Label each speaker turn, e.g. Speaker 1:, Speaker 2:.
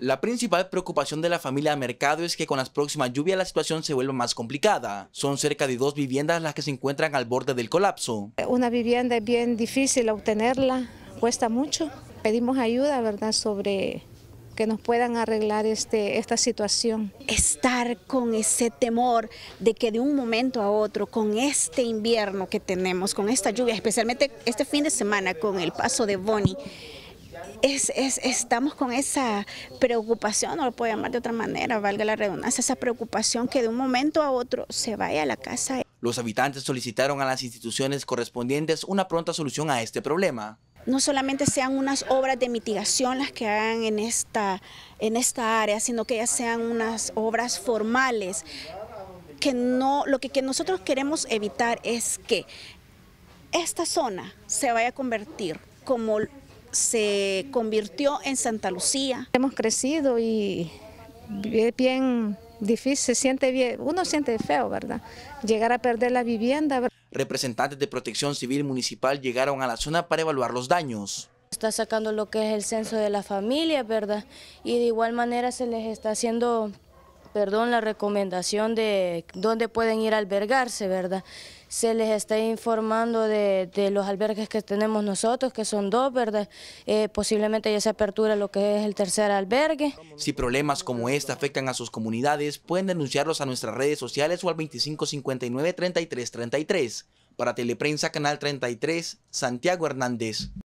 Speaker 1: La principal preocupación de la familia Mercado es que con las próximas lluvias la situación se vuelve más complicada. Son cerca de dos viviendas las que se encuentran al borde del colapso.
Speaker 2: Una vivienda es bien difícil obtenerla, cuesta mucho. Pedimos ayuda, ¿verdad?, sobre que nos
Speaker 3: puedan arreglar este, esta situación. Estar con ese temor de que de un momento a otro, con este invierno que tenemos, con esta lluvia, especialmente este fin de semana, con el paso de Bonnie, es, estamos con esa preocupación, no lo puedo llamar de otra manera, valga la redundancia, esa preocupación que de un momento a otro se vaya a la casa.
Speaker 1: Los habitantes solicitaron a las instituciones correspondientes una pronta solución a este problema
Speaker 3: no solamente sean unas obras de mitigación las que hagan en esta, en esta área, sino que ya sean unas obras formales. Que no, lo que nosotros queremos evitar es que esta zona se vaya a convertir como se convirtió en Santa Lucía. Hemos crecido
Speaker 2: y es bien difícil, se siente bien, uno siente feo, ¿verdad? Llegar a perder la vivienda.
Speaker 1: Representantes de Protección Civil Municipal llegaron a la zona para evaluar los daños.
Speaker 4: Está sacando lo que es el censo de la familia, ¿verdad? Y de igual manera se les está haciendo perdón, la recomendación de dónde pueden ir a albergarse, ¿verdad? Se les está informando de, los albergues que tenemos nosotros, que son dos, ¿verdad? Eh, posiblemente ya se apertura lo que es el tercer albergue.
Speaker 1: Si problemas como este afectan a sus comunidades, pueden denunciarlos a nuestras redes sociales o al 2559-3333. Para Teleprensa Canal 33, Santiago Hernández.